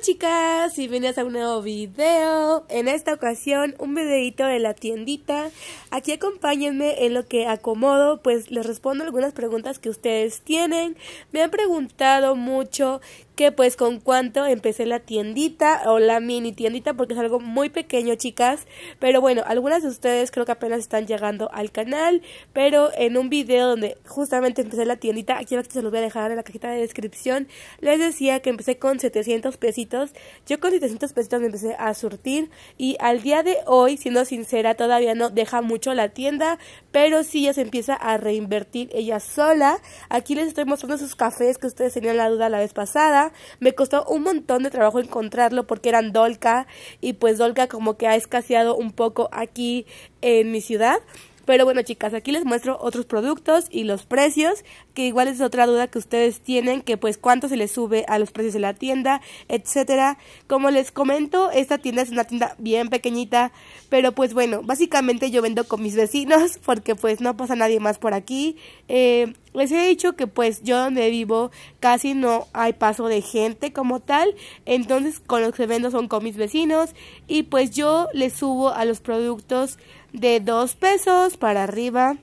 chicas, y bienvenidas a un nuevo video. En esta ocasión, un videito de la tiendita. Aquí acompáñenme en lo que acomodo, pues les respondo algunas preguntas que ustedes tienen. Me han preguntado mucho que pues con cuánto empecé la tiendita o la mini tiendita porque es algo muy pequeño chicas pero bueno algunas de ustedes creo que apenas están llegando al canal pero en un video donde justamente empecé la tiendita aquí que se los voy a dejar en la cajita de descripción les decía que empecé con 700 pesitos yo con 700 pesitos me empecé a surtir y al día de hoy, siendo sincera, todavía no deja mucho la tienda, pero sí ya se empieza a reinvertir ella sola. Aquí les estoy mostrando sus cafés que ustedes tenían la duda la vez pasada. Me costó un montón de trabajo encontrarlo porque eran Dolca y pues Dolca como que ha escaseado un poco aquí en mi ciudad. Pero bueno, chicas, aquí les muestro otros productos y los precios que igual es otra duda que ustedes tienen, que pues cuánto se les sube a los precios de la tienda, etcétera. Como les comento, esta tienda es una tienda bien pequeñita, pero pues bueno, básicamente yo vendo con mis vecinos porque pues no pasa nadie más por aquí. Eh, les he dicho que pues yo donde vivo casi no hay paso de gente como tal, entonces con los que vendo son con mis vecinos y pues yo les subo a los productos de dos pesos para arriba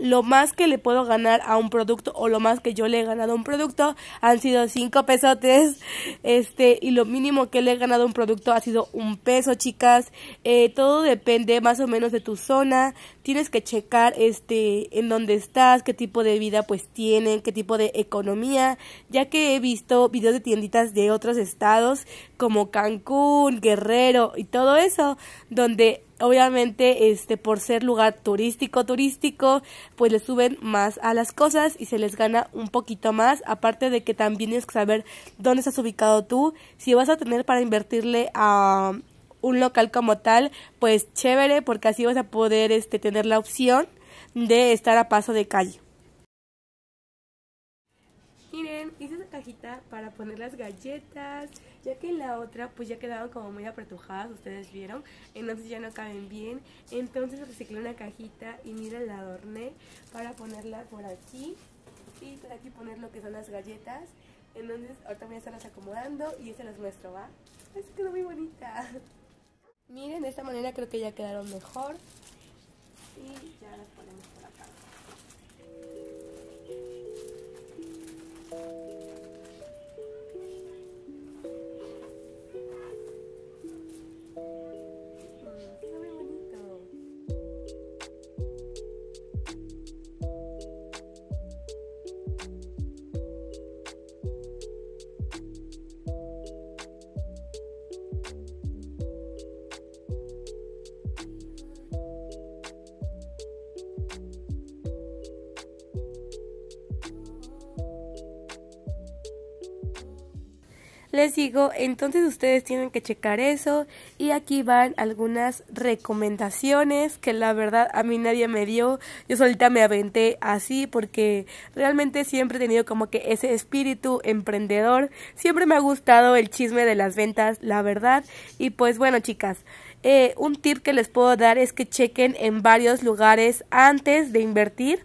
lo más que le puedo ganar a un producto o lo más que yo le he ganado a un producto han sido 5 pesotes este y lo mínimo que le he ganado a un producto ha sido un peso chicas eh, todo depende más o menos de tu zona tienes que checar este en dónde estás qué tipo de vida pues tienen qué tipo de economía ya que he visto videos de tienditas de otros estados como Cancún Guerrero y todo eso donde obviamente este por ser lugar turístico turístico pues le suben más a las cosas y se les gana un poquito más aparte de que también tienes que saber dónde estás ubicado tú si vas a tener para invertirle a un local como tal pues chévere porque así vas a poder este tener la opción de estar a paso de calle miren hice esa cajita para poner las galletas ya que la otra pues ya quedaron como muy apretujadas, ustedes vieron, entonces ya no caben bien, entonces reciclé una cajita y mira la adorné para ponerla por aquí y por aquí poner lo que son las galletas, entonces ahorita voy a estarlas acomodando y se las muestro, ¿va? Así quedó muy bonita. Miren, de esta manera creo que ya quedaron mejor y ya las ponemos les digo, entonces ustedes tienen que checar eso y aquí van algunas recomendaciones que la verdad a mí nadie me dio, yo solita me aventé así porque realmente siempre he tenido como que ese espíritu emprendedor, siempre me ha gustado el chisme de las ventas, la verdad, y pues bueno chicas, eh, un tip que les puedo dar es que chequen en varios lugares antes de invertir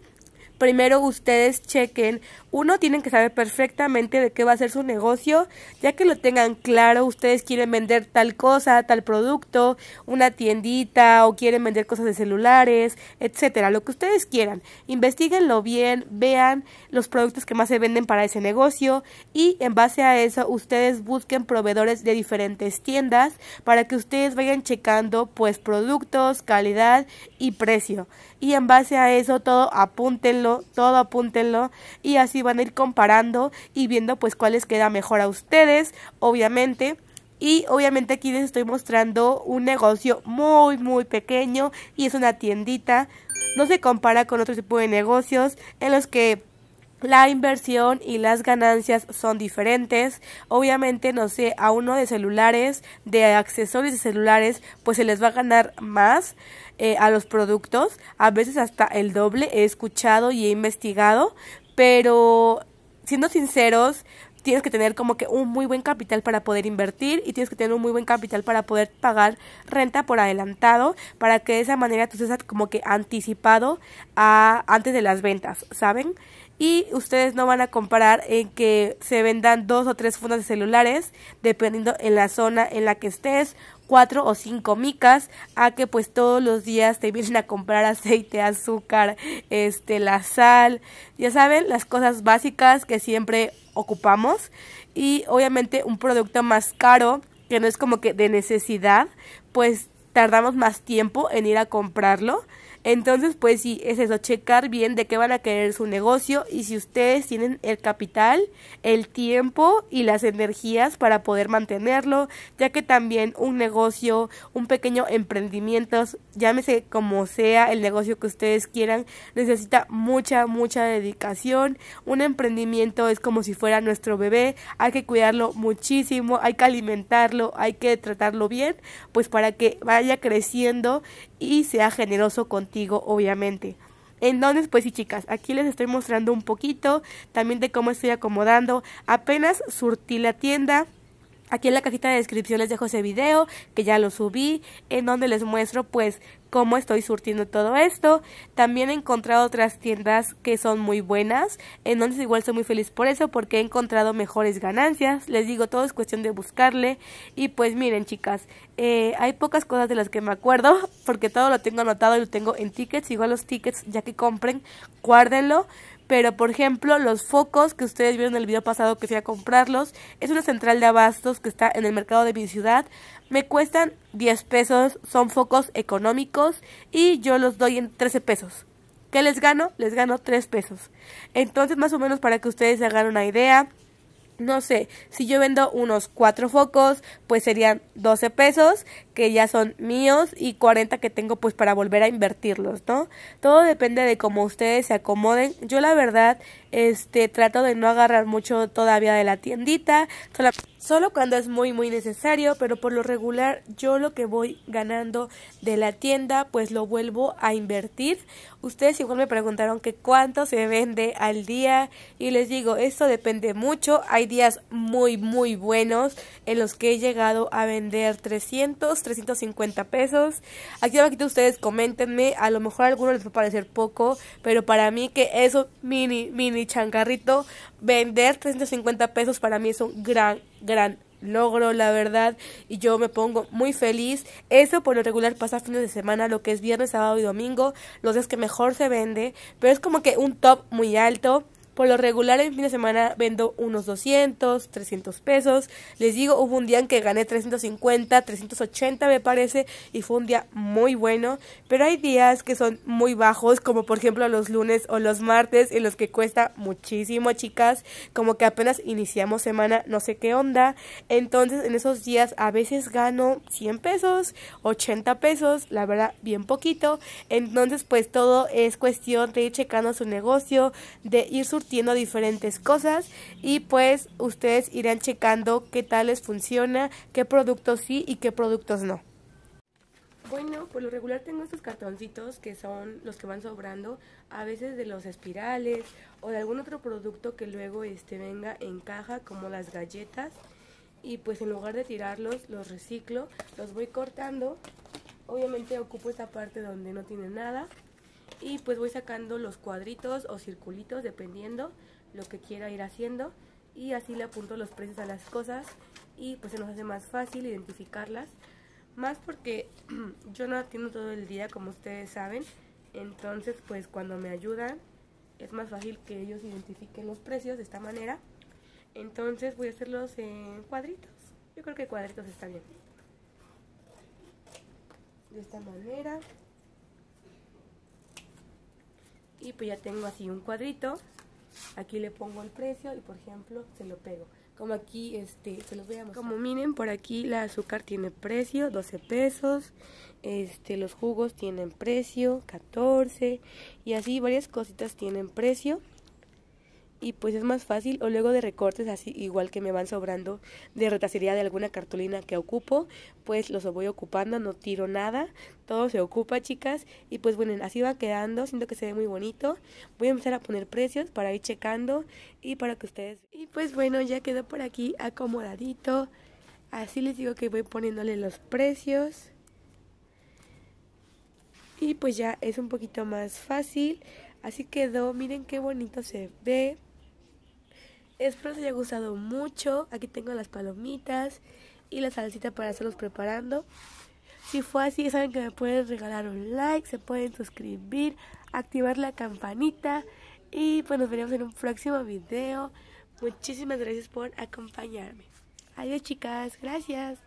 primero ustedes chequen. Uno, tienen que saber perfectamente de qué va a ser su negocio, ya que lo tengan claro, ustedes quieren vender tal cosa, tal producto, una tiendita o quieren vender cosas de celulares, etcétera, lo que ustedes quieran. Investíguenlo bien, vean los productos que más se venden para ese negocio y en base a eso ustedes busquen proveedores de diferentes tiendas para que ustedes vayan checando pues productos, calidad y precio y en base a eso todo apúntenlo, todo apúntenlo y así van a ir comparando y viendo pues cuál les queda mejor a ustedes, obviamente. Y obviamente aquí les estoy mostrando un negocio muy muy pequeño y es una tiendita. No se compara con otro tipo de negocios en los que la inversión y las ganancias son diferentes. Obviamente, no sé, a uno de celulares, de accesorios de celulares, pues se les va a ganar más eh, a los productos. A veces hasta el doble he escuchado y he investigado. Pero, siendo sinceros, tienes que tener como que un muy buen capital para poder invertir y tienes que tener un muy buen capital para poder pagar renta por adelantado para que de esa manera tú seas como que anticipado a antes de las ventas, ¿saben? y ustedes no van a comparar en que se vendan dos o tres fundas de celulares dependiendo en la zona en la que estés cuatro o cinco micas a que pues todos los días te vienen a comprar aceite, azúcar, este, la sal, ya saben, las cosas básicas que siempre ocupamos y obviamente un producto más caro que no es como que de necesidad, pues tardamos más tiempo en ir a comprarlo. Entonces, pues sí, es eso, checar bien de qué van a querer su negocio y si ustedes tienen el capital, el tiempo y las energías para poder mantenerlo, ya que también un negocio, un pequeño emprendimiento, llámese como sea el negocio que ustedes quieran, necesita mucha, mucha dedicación. Un emprendimiento es como si fuera nuestro bebé, hay que cuidarlo muchísimo, hay que alimentarlo, hay que tratarlo bien, pues para que vaya creciendo y sea generoso con obviamente obviamente. Entonces, pues y chicas, aquí les estoy mostrando un poquito también de cómo estoy acomodando. Apenas surtí la tienda. Aquí en la cajita de descripción les dejo ese video que ya lo subí, en donde les muestro pues cómo estoy surtiendo todo esto. También he encontrado otras tiendas que son muy buenas, entonces igual soy muy feliz por eso porque he encontrado mejores ganancias. Les digo, todo es cuestión de buscarle. Y pues miren chicas, eh, hay pocas cosas de las que me acuerdo porque todo lo tengo anotado y lo tengo en tickets. Igual los tickets ya que compren, guárdenlo. Pero por ejemplo, los focos que ustedes vieron en el video pasado que fui a comprarlos, es una central de abastos que está en el mercado de mi ciudad. Me cuestan 10 pesos, son focos económicos y yo los doy en 13 pesos. ¿Qué les gano? Les gano 3 pesos. Entonces, más o menos para que ustedes se hagan una idea, no sé, si yo vendo unos cuatro focos, pues serían 12 pesos que ya son míos y 40 que tengo pues para volver a invertirlos, ¿no? Todo depende de cómo ustedes se acomoden. Yo la verdad, este, trato de no agarrar mucho todavía de la tiendita, solo cuando es muy muy necesario, pero por lo regular yo lo que voy ganando de la tienda pues lo vuelvo a invertir. Ustedes igual me preguntaron que cuánto se vende al día y les digo, esto depende mucho. Hay días muy muy buenos en los que he llegado a vender 300, 350 pesos. Aquí abajo ustedes coméntenme, a lo mejor a algunos les va a parecer poco, pero para mí que eso mini mini changarrito vender 350 pesos para mí es un gran gran logro, la verdad, y yo me pongo muy feliz. Eso por lo regular pasa fines de semana, lo que es viernes, sábado y domingo, los días que mejor se vende, pero es como que un top muy alto. Por lo regular en fin de semana vendo unos 200, 300 pesos. Les digo, hubo un día en que gané 350, 380 me parece y fue un día muy bueno. Pero hay días que son muy bajos, como por ejemplo los lunes o los martes, en los que cuesta muchísimo, chicas. Como que apenas iniciamos semana, no sé qué onda. Entonces en esos días a veces gano 100 pesos, 80 pesos, la verdad, bien poquito. Entonces pues todo es cuestión de ir checando su negocio, de ir surtiendo Tiendo diferentes cosas y pues ustedes irán checando qué tal les funciona, qué productos sí y qué productos no. Bueno, por lo regular tengo estos cartoncitos que son los que van sobrando, a veces de los espirales o de algún otro producto que luego este, venga en caja, como las galletas. Y pues en lugar de tirarlos, los reciclo, los voy cortando. Obviamente ocupo esta parte donde no tiene nada y pues voy sacando los cuadritos o circulitos dependiendo lo que quiera ir haciendo y así le apunto los precios a las cosas y pues se nos hace más fácil identificarlas más porque yo no atiendo todo el día como ustedes saben entonces pues cuando me ayudan es más fácil que ellos identifiquen los precios de esta manera entonces voy a hacerlos en cuadritos yo creo que cuadritos está bien de esta manera y pues ya tengo así un cuadrito aquí le pongo el precio y por ejemplo se lo pego como aquí este se los voy a mostrar como miren por aquí la azúcar tiene precio 12 pesos este los jugos tienen precio 14 y así varias cositas tienen precio y pues es más fácil o luego de recortes así igual que me van sobrando de retacería de alguna cartulina que ocupo, pues los voy ocupando, no tiro nada, todo se ocupa chicas y pues bueno, así va quedando, siento que se ve muy bonito, voy a empezar a poner precios para ir checando y para que ustedes... Y pues bueno, ya quedó por aquí acomodadito, así les digo que voy poniéndole los precios y pues ya es un poquito más fácil. Así quedó, miren qué bonito se ve. Espero les haya gustado mucho. Aquí tengo las palomitas y la salsita para hacerlos preparando. Si fue así, saben que me pueden regalar un like, se pueden suscribir, activar la campanita y pues nos veremos en un próximo video. Muchísimas gracias por acompañarme. Adiós chicas, gracias.